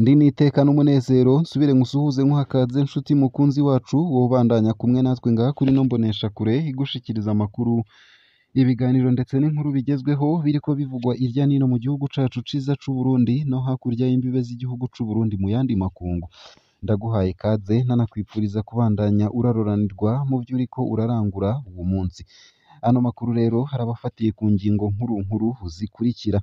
Ndi n'iteka n'umunezero nsubire nkusuhuze nkuhakadze nshuti mukunzi wacu wobandanya kumwe natwe ngaha kuri ino kure igushikiriza amakuru ibiganiro ndetse n'inkuru bigezweho biri ko bivugwa irya nino mu gihugu cacu ciza c'u Burundi no hakurya y'imbibe z'igihugu c'u Burundi mu yandi makungu ndaguhaye ikaze nanakwipfuriza kubandanya uraroranirwa mu vyo uriko urarangura uwo munsi ano makuru rero hari abafatiye ku ngingo nkuru nkuru zikurikira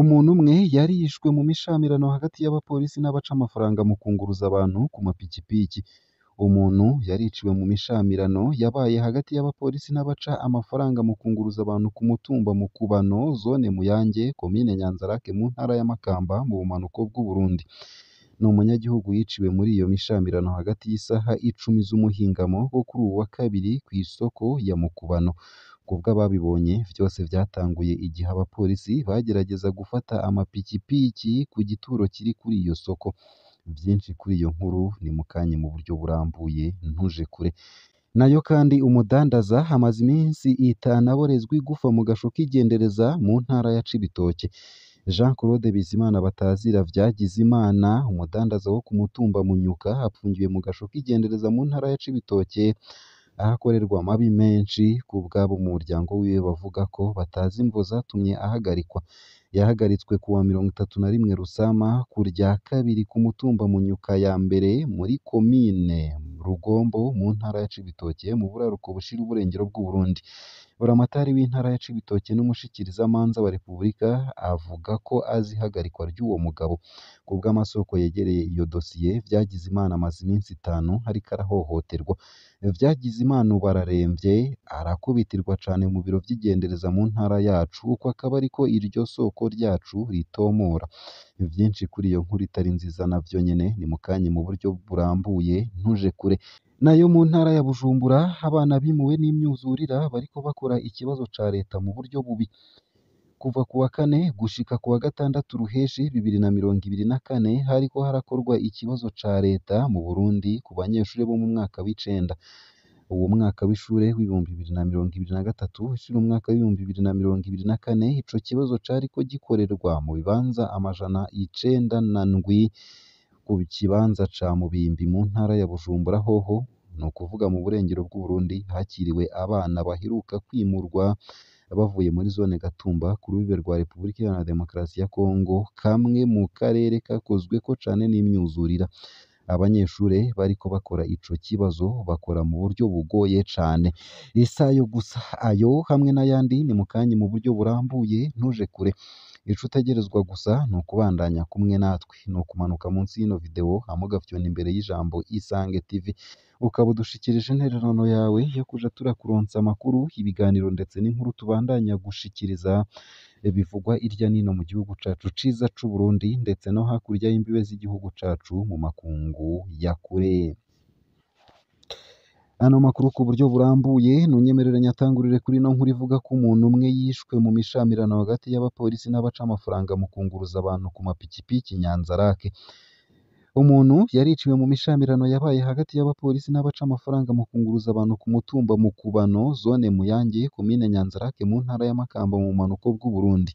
umuntu umwe yari yishwe mu mishamirano hagati y'abapolisi n'abaca amafaranga mu kunguruza abantu ku mapikipiki umuntu yariciwe mu mishamirano yabaye hagati y'abapolisi n'abaca amafaranga mu kunguruza abantu ku mutumba mu kubano zone muyange komine nyanzarake mu ntara ya mu bumanuko bw'u Burundi. ni umunyagihugu yiciwe muri iyo mishamirano hagati y'isaha icumi z'umuhingamo wo kuri uyu Kabiri ku isoko ya Mukubano ku bw'ababibonye byose byatanguye igihe abapolisi bagerageza gufata amapikipiki ku gituro kiri kuri iyo soko byinshi kuri iyo nkuru ni nimukanye mu buryo burambuye ntuje kure nayo kandi umudandaza hamaze iminsi itanu aborezwa igufa mu gasho k'igendereza mu ntara ya Cibitoke Jean Claude Bizimana Batazira imana umudandaza wo kumutumba Munyuka apfungiwe mu gasho k'igendereza mu ntara ya Cibitoke ahakorerwa amabi menshi ku bw'abo mu muryango wiwe bavuga ko batazi imvo zatumye ahagarikwa yahagaritswe kuwa mirongo itatu na rimwe Rusama ku rya kabiri ku Mutumba Munyuka ya mbere muri Komine Rugombo mu Ntara ya Cibitoke mu Buraruko bushira Uburengero bw'u Burundi Buramatari w'Intara ya Cibitoke n'Umushikirizamanza wa Repubulika avuga ko azi ihagarikwa ry'uwo mugabo ku bw'amasoko yegereye iyo dosiye imana amaze iminsi itanu ariko arahohoterwa Byagizimana ubu ararembye arakubitirwa cyane mu biro by'igendereza mu ntara yacu kuko akaba ariko iryo soko ryacu ritomora. Byinshi kuri iyo nkuru itari nziza nabyo nyine nimukanye mu buryo burambuye ntuje kure. Nayo mu ntara ya Bujumbura abana bimuwe n'imyuzurira bariko bakora ikibazo ca leta mu buryo bubi. kuva ku wa kane gushika ku wa gatandatu ruheshi bibiri na mirongo ibiri na kane hariko harakorwa ikibazo ca leta mu Burundi ku banyeshuri bo mu mwaka w'icenda uwo mwaka w'ishure w'ibihumbi bibiri na mirongo ibiri na gatatu ushira umwaka w'ibihumbi bibiri na mirongo ibiri na kane icyo kibazo cariko gikorerwa mu bibanza amajana icenda na ndwi ku kibanza ca Mubimbi mu ntara ya Bujumbura hoho ni ukuvuga mu burengero bw'Uburundi hakiriwe abana baheruka kwimurwa bavuye muri zone Gatumba ku rubibe rwa Repubulika Iharanira Demokarasi ya Kongo kamwe mu karere kakozwe ko cane n'imyuzurira abanyeshuri bariko bakora ico kibazo bakora mu buryo bugoye cane si ayo gusa ayo hamwe n'ayandi ni mu kanya mu buryo burambuye ntuje kure Ico utegerezwa gusa ni ukubandanya kumwe natwe ni ukumanuka munsi y'ino video hama imbere y'ijambo Isange TV ukaba udushikirije intererano yawe yo kuja turakuronsa amakuru, ibiganiro ndetse n'inkuru tubandanya gushikiriza eh, bivugwa irya nino mu gihugu cacu ciza c'u Burundi ndetse no hakurya y'imbibe z'igihugu cacu mu makungu ya kure. ano makuru ku buryo burambuye ntunyemerere nyatangurire kuri ino nkuru ivuga ko umuntu umwe yishwe mu mishamirano hagati y'abapolisi n'abaca amafaranga mu kunguruza abantu ku mapikipiki Nyanza RAC umuntu yariciwe mu mishamirano yabaye hagati y'abapolisi n'abaca amafaranga mu kunguruza abantu ku mutumba mu kubano zone muyange komine nyanzarake mu ntara ya makamba mu bumanuko bw'uburundi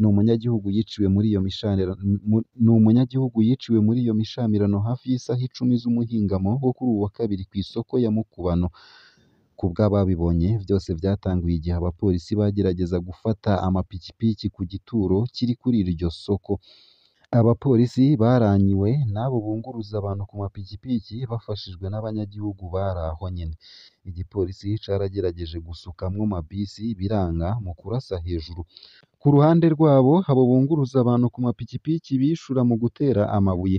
ni umunyagihugu yiciwe muri iyo ni umunyagihugu yiciwe muri iyo mishamirano hafi y'isaha icumi z'umuhingamo wo kuri uyu wa Kabiri ku isoko ya Mukubano ku bw'ababibonye byose byatangiye igihe abapolisi bagerageza gufata amapikipiki ku gituro kiri kuri iryo soko abapolisi baranyiwe n'abo bunguruza abantu ku mapikipiki bafashijwe n'abanyagihugu bari aho nyine igipolisi caragerageje gusukamwo amabisi biranga mu kurasa hejuru ku ruhande rwabo abo bunguruza abantu ku mapikipiki bishura mu gutera amabuye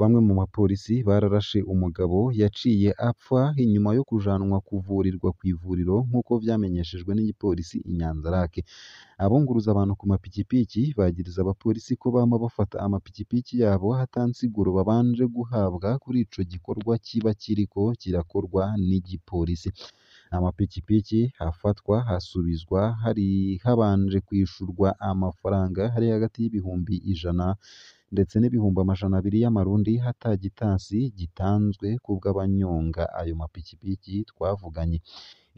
bamwe mu bapolisi bararashe umugabo yaciye apfa inyuma yo kujanwa kuvurirwa ku ivuriro nk'uko byamenyeshejwe n'igipolisi i Nyanza-Lac abunguruza abantu ku mapikipiki bagiriza abapolisi ko bama bafata amapikipiki yabo hatansiguro babanje guhabwa kuri icyo gikorwa kiba kiriko kirakorwa n'igipolisi amapikipiki hafatwa hasubizwa hari habanje kwishyurwa amafaranga hari hagati y'ibihumbi ijana ndetse n'ibihumbi amajana abiri y'amarundi hatagitansi gitanzwe ku ayo mapikipiki twavuganye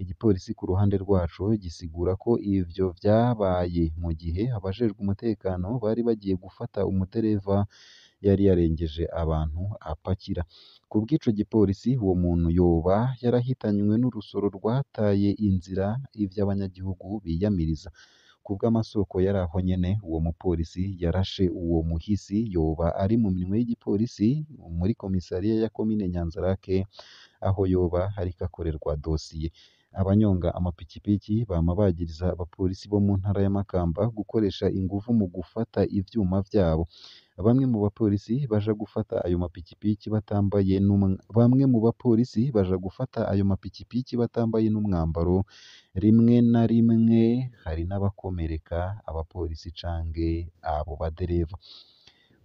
igipolisi ku ruhande rwacu gisigura ko ibyo byabaye mu gihe abajejwe umutekano bari bagiye gufata umutereva, yari yarengeje abantu apakira ku bw'ico gipolisi uwo muntu yoba yarahitanywe n'urusoro rwataye inzira ivy'abanyagihugu biyamiriza kubw'amasoko yari aho nyene uwo mupolisi yarashe uwo muhisi yoba ari mu minwe y'igipolisi muri komisariya ya komine Nyanzarake aho yoba hariko akorerwa dosiye abanyonga amapikipiki bama bagiriza abapolisi bo mu ntara ya gukoresha ingufu mu gufata ibyuma byabo. Bamwe mu bapolisi baja gufata ayo mapikipiki batambaye bamwe mu bapolisi baja gufata ayo mapikipiki batambaye n'umwambaro, rimwe na rimwe hari n'abakomereka abapolisi cange abo badereva.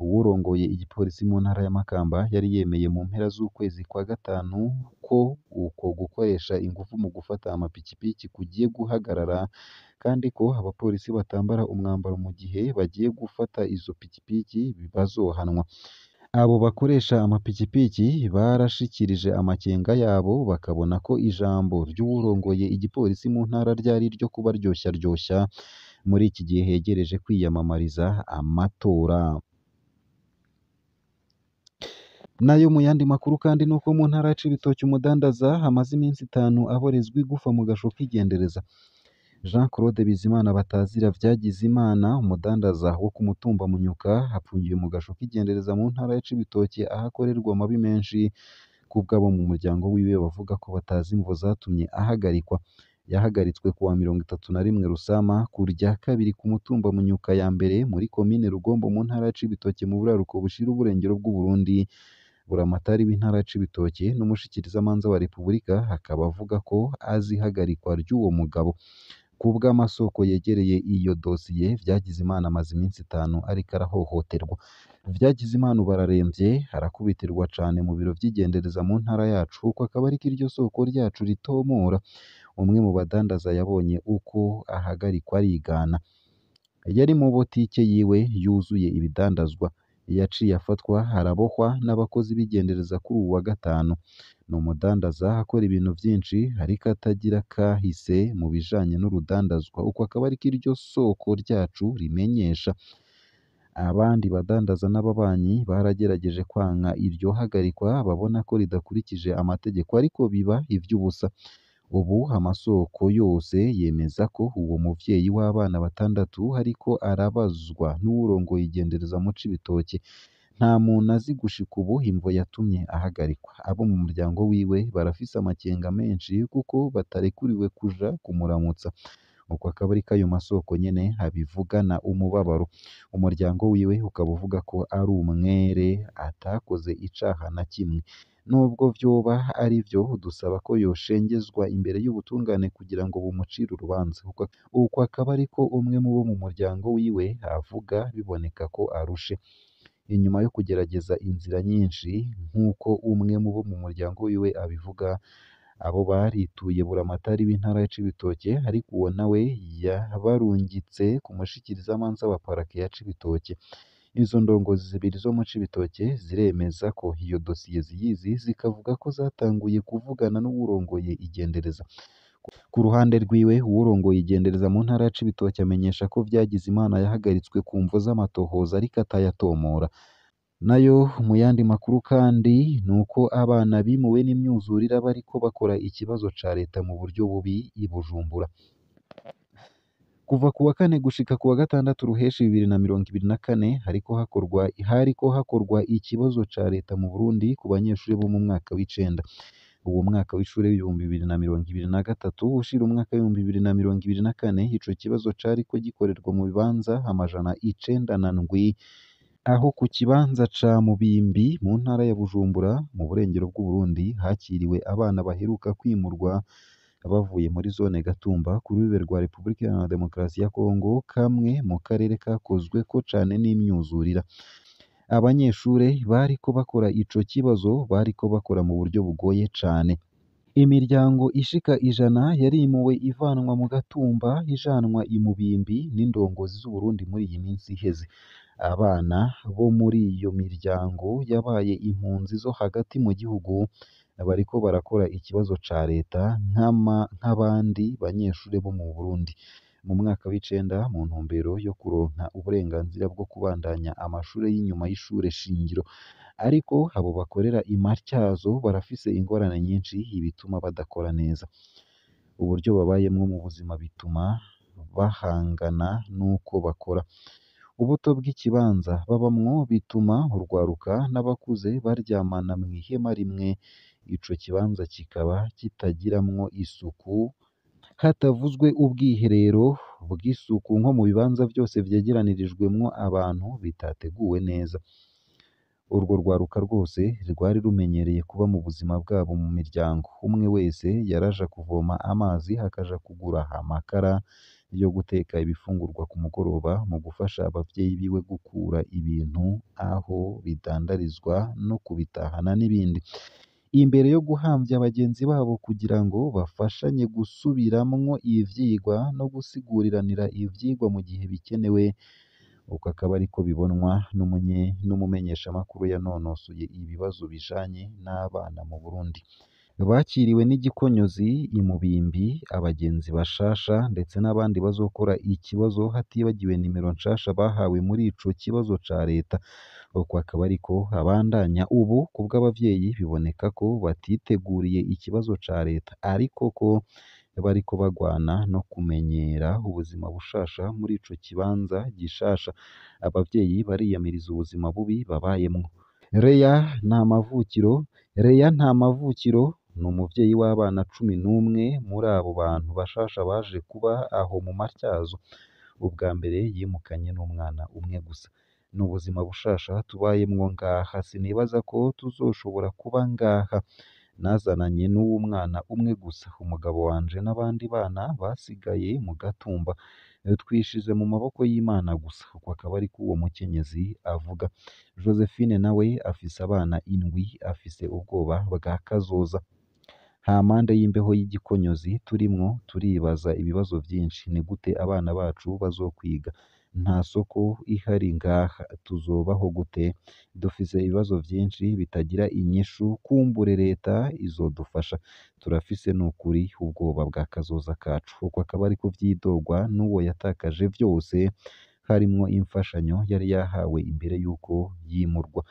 Uwurongoye igipolisi mu ntara ya Makamba yari yemeye mu mpera z'ukwezi kwa gatanu ko uko gukoresha ingufu mu gufata amapikipiki kugiye guhagarara kandi ko abapolisi batambara umwambaro mu gihe bagiye gufata izo pikipiki bazohanwa abo bakoresha amapikipiki barashikirije amakenga yabo bakabona ko ijambo ry'uwurongoye igipolisi mu ntara ryari ryo kuba ryoshya ryoshya muri iki gihe hegereje kwiyamamariza amatora nayo mu yandi makuru kandi ni uko mu ntara ya Cibitoki umudandaza hamaze iminsi itanu aborezwa igufa mu gasho k'igendereza Jean Claude Bizimana Batazira imana umudandaza wo ku Mutumba Munyuka apfungiwe mu gasho k'igendereza mu ntara ya Cibitoke aho akorerwa amabi menshi kubw'abo mu muryango wiwe bavuga ko batazi imvo zatumye ahagarikwa yahagaritswe kuwa mirongo itatu na rimwe Rusama ku rya kabiri ku Mutumba Munyuka ya mbere muri komine Rugombo mu ntara ya Cibitoke mu buraruko bushira uburengero bw'u Burundi buramatari w'intara ya Cibitoke n'umushikirizamanza wa Repubulika akaba avuga ko azi ihagarikwa ry'uwo mugabo ku bw'amasoko yegereye iyo dosiye imana amaze iminsi itanu ariko arahohoterwa Byagizimana imana bararembye arakubitirwa cyane mu biro by'igendereza mu ntara yacu kuko akaba ariko iryo soko ryacu ritomora umwe mu badandaza yabonye uko ahagarikwa arigana yari mu botike yiwe yuzuye ibidandazwa yaciye afatwa harabohwa n'abakozi bigendereza kuri uyu wa Gatanu ni umudandaza akora ibintu byinshi ariko atagira kahise mu bijyanye n'urudandazwa uko akaba ariko iryo soko ryacu rimenyesha abandi badandaza n'ababanyi baragerageje kwanga iryo hagarikwa babona ko ridakurikije amategeko ariko biba iby'ubusa Ubu amasoko yose yemeza ko uwo mubyeyi w'abana batandatu ariko arabazwa n'uwurongoye igendereza mu Cibitoke nta muntu azi gushika ubu imvo yatumye ahagarikwa abo mu muryango wiwe barafise amakenga menshi kuko batarekuriwe kuja kumuramutsa uko akabari k'ayo masoko nyine abivugana umubabaro umuryango wiwe ukaba uvuga ko ari umwere atakoze icaha na kimwe Nubwo byoba ari byo dusaba ko yoshengezwa imbere y'ubutungane kugira ngo bumucire urubanza uko akaba ariko umwe mu bo mu muryango wiwe avuga biboneka ko arushe Inyuma yo kugerageza inzira nyinshi nk'uko umwe mu bo mu muryango wiwe abivuga abo barituye Buramatari w'intara ya Cibitoke ariko uwo nawe yabarungitse ku mushikirizamanza wa Parake ya Cibitoke Izo ndongozi zibiri zo mu Cibitoke ziremeza ko iyo dosiye ziyizi zikavuga ko zatanguye kuvugana n'uwurongoye igendereza ku ruhande rwiwe uwurongoye igendereza mu ntara ya Cibitoke amenyesha ko Imana yahagaritswe ku mvo z'amatohoza ariko atayatomora nayo mu yandi makuru kandi ni uko abana bimuwe n’imyuzurira iraba bariko bakora ikibazo ca leta mu buryo bubi i Bujumbura Kuva ku wa kane gushika ku wa gatandatu Ruheshi bibiri na mirongo ibiri na kane hariko hakorwa hariko hakorwa ikibazo ca leta mu Burundi ku banyeshuri bo mu mwaka w'icenda uwo mwaka w’ishuri w'ibihumbi bibiri na mirongo ibiri na gatatu ushira umwaka w'ibihumbi bibiri na mirongo ibiri na kane ico kibazo cariko gikorerwa mu bibanza amajana icenda na ndwi aho ku kibanza ca Mubimbi mu ntara ya Bujumbura mu burengero bw'Uburundi hakiriwe abana baheruka kwimurwa bavuye muri zone Gatumba ku rwego rwa Repubulika Iharanira Demokarasi ya Kongo kamwe mu karere kakozwe ko cyane n'imyuzurira abanyeshuri bariko bakora ico kibazo bari ko bakora mu buryo bugoye cane imiryango ishika ijana yarimuwe ivanwa mu Gatumba ijanwa imubimbi Mubimbi n'indongozi z'Uburundi muri iyi minsi iheze abana bo muri iyo miryango yabaye impunzi zo hagati mu gihugu bariko barakora ikibazo ca Leta nk'abandi banyeshuri bo mu Burundi mu mwaka w'icenda mu ntumbero yo kuronka uburenganzira bwo kubandanya amashuri y'inyuma y'ishure shingiro ariko abo bakorera i barafise ingorane nyinshi bituma badakora neza uburyo babayemwo mu buzima bituma bahangana n'uko bakora Ubuto bw'ikibanza babamwo bituma urwaruka n'abakuze baryamana mu ihema rimwe, ico kibanza kikaba kitagiramwo isuku, hatavuzwe ubwiherero bw'isuku nko mu bibanza byose byegeranirijwemwo abantu bitateguwe neza. Urwo rwaruka rwose rwari rumenyereye kuba mu buzima bwabo mu miryango, umwe wese yaraja kuvoma amazi, hakaja kugura amakara yo guteka ibifungurwa ku mugoroba mu gufasha ababyeyi biwe gukura ibintu aho bidandarizwa no kubitahana n'ibindi imbere yo guhambya bagenzi babo kugira ngo bafashanye gusubiramo ibyigwa no gusiguriranira ibyigwa mu gihe bikenewe uko akaba ariko bibonwa n'umumenyeshamakuru yanonosoye ibibazo bijanye n'abana mu Burundi bakiriwe n'igikonyozi, imibimbi, abagenzi bashasha ndetse n'abandi bazokora ikibazo hatibagiwe nimero nshasha bahawe muri ico kibazo ca Leta uku akaba ariko abandanya ubu ku biboneka ko batiteguriye ikibazo ca Leta ariko ko bariko bagwana no kumenyera ubuzima bushasha muri ico kibanza gishasha abavyeyi bariyamiriza ubuzima bubi babayemwo Leya nta mavukiro Leya nta mavukiro ni umubyeyi w'abana cumi n'umwe muri abo bantu bashasha baje kuba aho mu matyazo, ubwa mbere yimukanye n'umwana umwe gusa. Ni ubuzima bushasha tubayemwo ngaha, sinibaza ko tuzoshobora kuba ngaha. Nazananye n'uwo mwana umwe gusa, umugabo wanje n'abandi bana basigaye mu gatumba, eh, twishize mu maboko y'Imana gusa,” uko akaba ariko uwo mukenyezi avuga. Josephine nawe afise abana indwi, afise ubwoba bwa kazoza. Nta mpande y'imbeho y'igikonyozi turimo turibaza ibibazo byinshi ni gute abana bacu bazokwiga nta soko ihari ngaha tuzobaho gute dufise ibibazo byinshi bitagira inyishu kumbure leta izodufasha turafise nukuri ubwoba bwa kazoza kacu uko akaba ari kuvyidogwa n'uwo yatakaje byose harimo imfashanyo yari yahawe imbere yuko yimurwa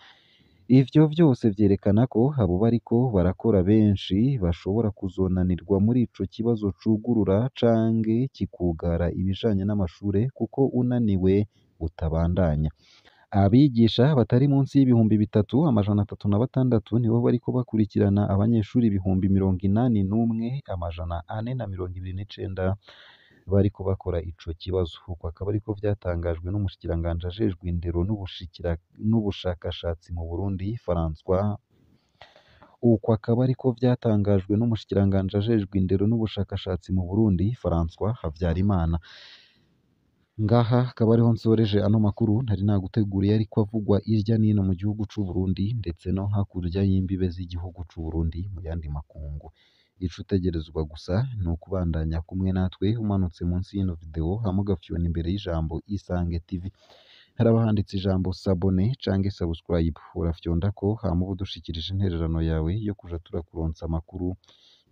Ibyo byose byerekana ko abo bariko barakora benshi bashobora kuzonanirwa muri ico kibazo cugurura canke kikugara ibijanye n'amashure kuko unaniwe utabandanya. Abigisha batari munsi y'ibihumbi bitatu amajana atatu na batandatu nibo bariko bakurikirana abanyeshuri ibihumbi mirongo inani n'umwe amajana ane na mirongo ibiri n'icenda. bari kubakora ico kibazo uko akaba ariko vyatangajwe n'umushikiranganji ajejwe indero n'ubushakashatsi mu Burundi François uko akaba ariko vyatangajwe n'umushikiranganji ajejwe indero n'ubushakashatsi mu Burundi François Habyarimana ngaha akaba ariho nsoreje ano makuru ntari naguteguriye ariko avugwa irya nino mu gihugu c'u Burundi ndetse no hakurya y'imbibe z'igihugu c'u Burundi mu yandi makungu Icyo utegerezwa gusa ni ukubandanya kumwe natwe umanutse munsi y'ino video hama imbere y'ijambo Isange TV haraba handitse ijambo sabone cange subscribe urafyondako hama uba udushikirije intererano yawe yo kuja turakuronsa amakuru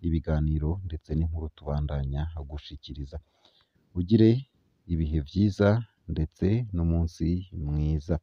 ibiganiro ndetse n'inkuru tubandanya gushikiriza ugire ibihe byiza ndetse n'umunsi mwiza